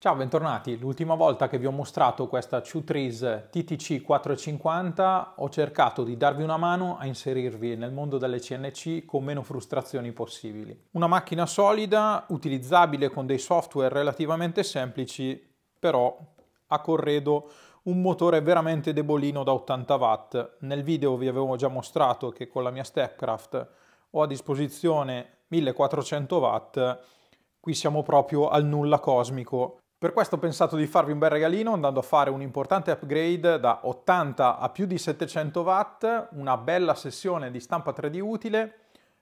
Ciao, bentornati. L'ultima volta che vi ho mostrato questa Chutrees TTC 450 ho cercato di darvi una mano a inserirvi nel mondo delle CNC con meno frustrazioni possibili. Una macchina solida, utilizzabile con dei software relativamente semplici, però a corredo un motore veramente debolino da 80 watt. Nel video vi avevo già mostrato che con la mia Stepcraft ho a disposizione 1400 watt qui siamo proprio al nulla cosmico per questo ho pensato di farvi un bel regalino andando a fare un importante upgrade da 80 a più di 700 watt, una bella sessione di stampa 3D utile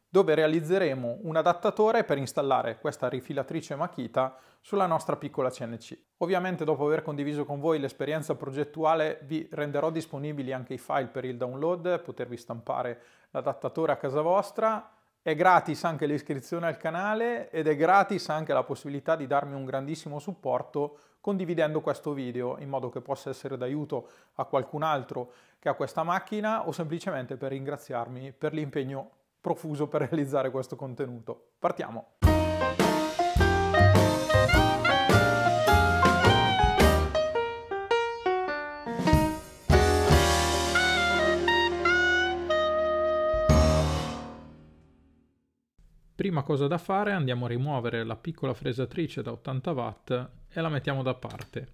dove realizzeremo un adattatore per installare questa rifilatrice Makita sulla nostra piccola CNC. Ovviamente dopo aver condiviso con voi l'esperienza progettuale vi renderò disponibili anche i file per il download, potervi stampare l'adattatore a casa vostra è gratis anche l'iscrizione al canale ed è gratis anche la possibilità di darmi un grandissimo supporto condividendo questo video in modo che possa essere d'aiuto a qualcun altro che ha questa macchina o semplicemente per ringraziarmi per l'impegno profuso per realizzare questo contenuto. Partiamo! Prima cosa da fare andiamo a rimuovere la piccola fresatrice da 80 watt e la mettiamo da parte.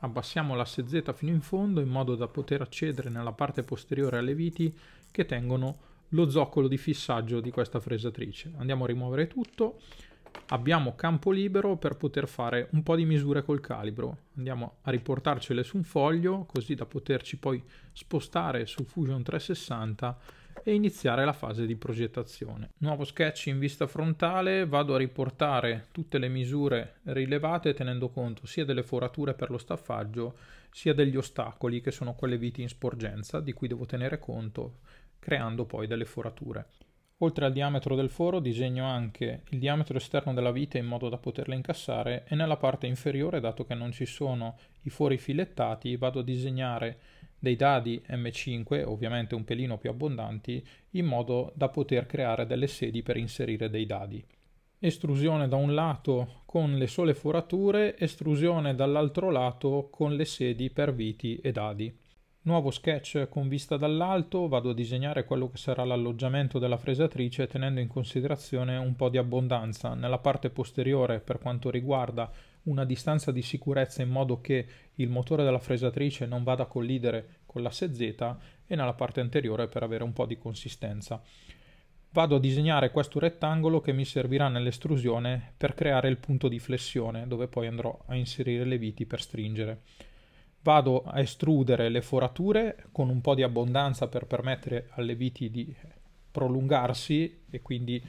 Abbassiamo l'asse Z fino in fondo in modo da poter accedere nella parte posteriore alle viti che tengono lo zoccolo di fissaggio di questa fresatrice. Andiamo a rimuovere tutto, abbiamo campo libero per poter fare un po' di misure col calibro. Andiamo a riportarcele su un foglio così da poterci poi spostare su Fusion 360 e iniziare la fase di progettazione. Nuovo sketch in vista frontale, vado a riportare tutte le misure rilevate tenendo conto sia delle forature per lo staffaggio sia degli ostacoli che sono quelle viti in sporgenza di cui devo tenere conto creando poi delle forature. Oltre al diametro del foro disegno anche il diametro esterno della vite in modo da poterla incassare e nella parte inferiore, dato che non ci sono i fori filettati, vado a disegnare dei dadi M5, ovviamente un pelino più abbondanti, in modo da poter creare delle sedi per inserire dei dadi. Estrusione da un lato con le sole forature, estrusione dall'altro lato con le sedi per viti e dadi. Nuovo sketch con vista dall'alto, vado a disegnare quello che sarà l'alloggiamento della fresatrice tenendo in considerazione un po' di abbondanza. Nella parte posteriore per quanto riguarda una distanza di sicurezza in modo che il motore della fresatrice non vada a collidere con l'asse Z e nella parte anteriore per avere un po' di consistenza. Vado a disegnare questo rettangolo che mi servirà nell'estrusione per creare il punto di flessione dove poi andrò a inserire le viti per stringere. Vado a estrudere le forature con un po' di abbondanza per permettere alle viti di prolungarsi e quindi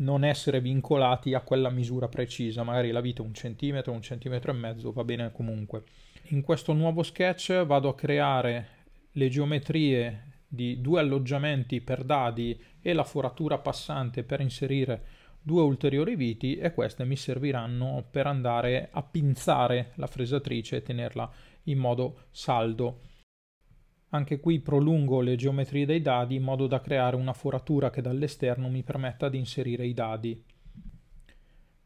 non essere vincolati a quella misura precisa, magari la vita un centimetro, un centimetro e mezzo va bene comunque. In questo nuovo sketch vado a creare le geometrie di due alloggiamenti per dadi e la foratura passante per inserire due ulteriori viti e queste mi serviranno per andare a pinzare la fresatrice e tenerla in modo saldo. Anche qui prolungo le geometrie dei dadi in modo da creare una foratura che dall'esterno mi permetta di inserire i dadi.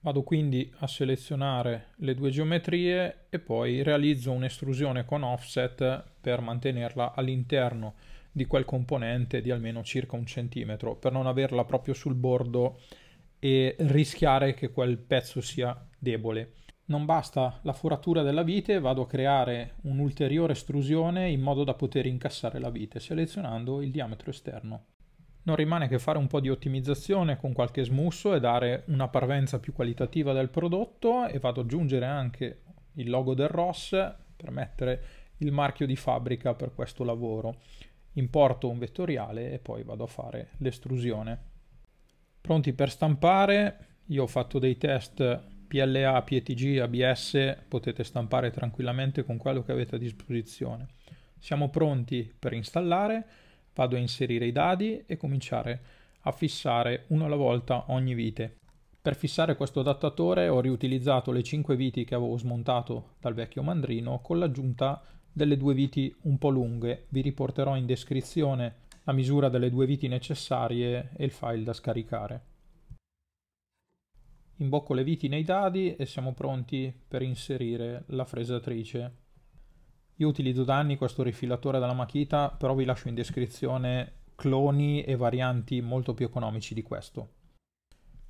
Vado quindi a selezionare le due geometrie e poi realizzo un'estrusione con offset per mantenerla all'interno di quel componente di almeno circa un centimetro per non averla proprio sul bordo e rischiare che quel pezzo sia debole. Non basta la foratura della vite, vado a creare un'ulteriore estrusione in modo da poter incassare la vite, selezionando il diametro esterno. Non rimane che fare un po' di ottimizzazione con qualche smusso e dare una parvenza più qualitativa del prodotto e vado ad aggiungere anche il logo del ROS per mettere il marchio di fabbrica per questo lavoro. Importo un vettoriale e poi vado a fare l'estrusione. Pronti per stampare, io ho fatto dei test PLA, PETG, ABS potete stampare tranquillamente con quello che avete a disposizione. Siamo pronti per installare, vado a inserire i dadi e cominciare a fissare uno alla volta ogni vite. Per fissare questo adattatore ho riutilizzato le 5 viti che avevo smontato dal vecchio mandrino con l'aggiunta delle due viti un po' lunghe. Vi riporterò in descrizione la misura delle due viti necessarie e il file da scaricare. Imbocco le viti nei dadi e siamo pronti per inserire la fresatrice. Io utilizzo da anni questo rifilatore dalla Makita, però vi lascio in descrizione cloni e varianti molto più economici di questo.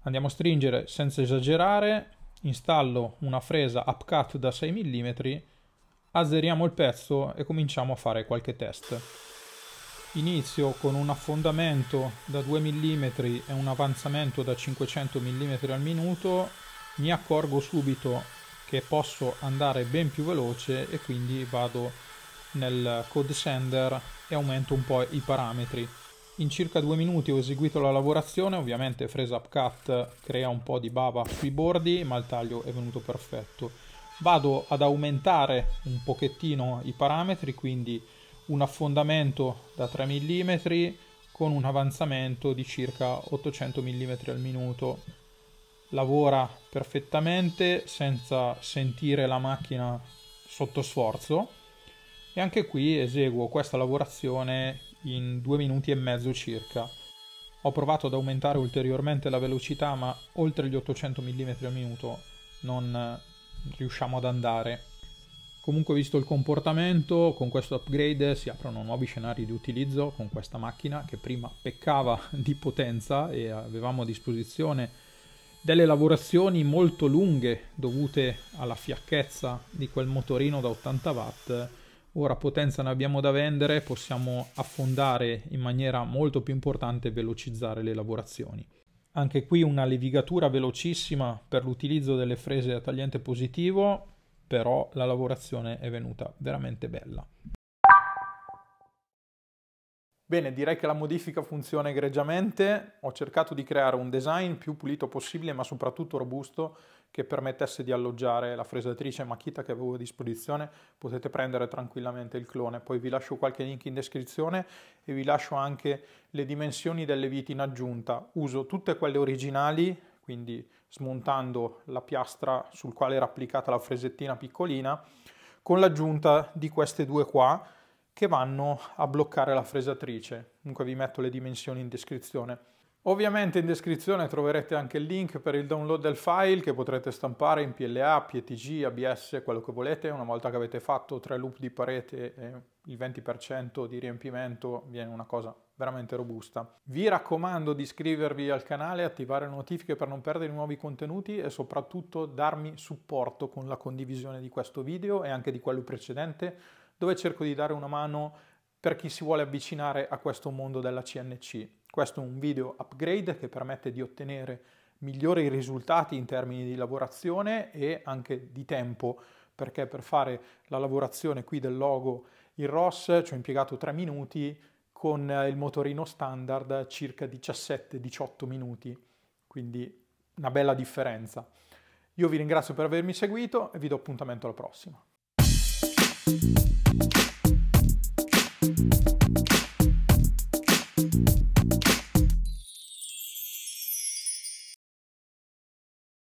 Andiamo a stringere senza esagerare, installo una fresa upcut da 6 mm, azzeriamo il pezzo e cominciamo a fare qualche test. Inizio con un affondamento da 2 mm e un avanzamento da 500 mm al minuto, mi accorgo subito che posso andare ben più veloce e quindi vado nel code sender e aumento un po' i parametri. In circa due minuti ho eseguito la lavorazione, ovviamente Fresa Upcut crea un po' di bava sui bordi ma il taglio è venuto perfetto. Vado ad aumentare un pochettino i parametri, quindi un affondamento da 3 mm con un avanzamento di circa 800 mm al minuto. Lavora perfettamente senza sentire la macchina sotto sforzo e anche qui eseguo questa lavorazione in due minuti e mezzo circa. Ho provato ad aumentare ulteriormente la velocità ma oltre gli 800 mm al minuto non riusciamo ad andare. Comunque visto il comportamento, con questo upgrade si aprono nuovi scenari di utilizzo con questa macchina che prima peccava di potenza e avevamo a disposizione delle lavorazioni molto lunghe dovute alla fiacchezza di quel motorino da 80 watt. Ora potenza ne abbiamo da vendere, possiamo affondare in maniera molto più importante e velocizzare le lavorazioni. Anche qui una levigatura velocissima per l'utilizzo delle frese a tagliente positivo, però la lavorazione è venuta veramente bella. Bene, direi che la modifica funziona egregiamente, ho cercato di creare un design più pulito possibile ma soprattutto robusto che permettesse di alloggiare la fresatrice Makita che avevo a disposizione, potete prendere tranquillamente il clone, poi vi lascio qualche link in descrizione e vi lascio anche le dimensioni delle viti in aggiunta, uso tutte quelle originali, quindi smontando la piastra sul quale era applicata la fresettina piccolina con l'aggiunta di queste due qua che vanno a bloccare la fresatrice. Comunque vi metto le dimensioni in descrizione. Ovviamente in descrizione troverete anche il link per il download del file che potrete stampare in PLA, PETG, ABS, quello che volete. Una volta che avete fatto tre loop di parete e il 20% di riempimento viene una cosa veramente robusta. Vi raccomando di iscrivervi al canale, attivare le notifiche per non perdere nuovi contenuti e soprattutto darmi supporto con la condivisione di questo video e anche di quello precedente dove cerco di dare una mano per chi si vuole avvicinare a questo mondo della CNC. Questo è un video upgrade che permette di ottenere migliori risultati in termini di lavorazione e anche di tempo perché per fare la lavorazione qui del logo in ROS ci ho impiegato 3 minuti con eh, il motorino standard circa 17-18 minuti, quindi una bella differenza. Io vi ringrazio per avermi seguito e vi do appuntamento alla prossima.